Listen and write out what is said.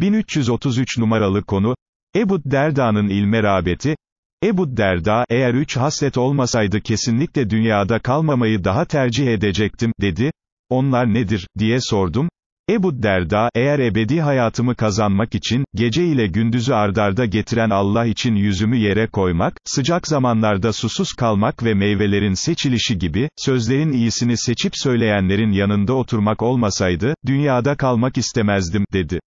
1333 numaralı konu, Ebu Derda'nın ilme rağbeti, Ebu Derda, eğer üç haslet olmasaydı kesinlikle dünyada kalmamayı daha tercih edecektim, dedi, onlar nedir, diye sordum, Ebu Derda, eğer ebedi hayatımı kazanmak için, gece ile gündüzü ardarda getiren Allah için yüzümü yere koymak, sıcak zamanlarda susuz kalmak ve meyvelerin seçilişi gibi, sözlerin iyisini seçip söyleyenlerin yanında oturmak olmasaydı, dünyada kalmak istemezdim, dedi.